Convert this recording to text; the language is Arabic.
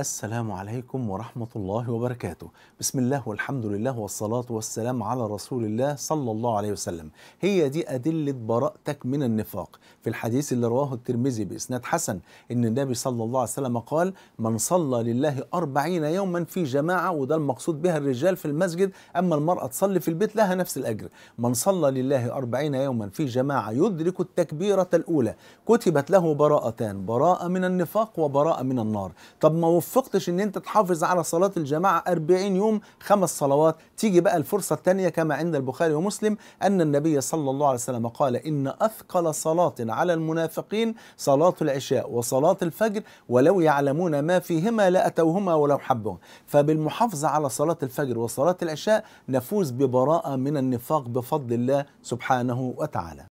السلام عليكم ورحمة الله وبركاته بسم الله والحمد لله والصلاة والسلام على رسول الله صلى الله عليه وسلم هي دي أدلة براءتك من النفاق في الحديث اللي رواه الترمذي بإسناد حسن إن النبي صلى الله عليه وسلم قال من صلى لله أربعين يوما في جماعة وده المقصود بها الرجال في المسجد أما المرأة تصلي في البيت لها نفس الأجر من صلى لله أربعين يوما في جماعة يدرك التكبيرة الأولى كتبت له براءتان براءة من النفاق وبراءة من النار طب ما وفقتش ان انت تحافظ على صلاه الجماعه 40 يوم خمس صلوات تيجي بقى الفرصه الثانيه كما عند البخاري ومسلم ان النبي صلى الله عليه وسلم قال ان اثقل صلاه على المنافقين صلاه العشاء وصلاه الفجر ولو يعلمون ما فيهما لاتوهما ولو حبهم فبالمحافظه على صلاه الفجر وصلاه العشاء نفوز ببراءه من النفاق بفضل الله سبحانه وتعالى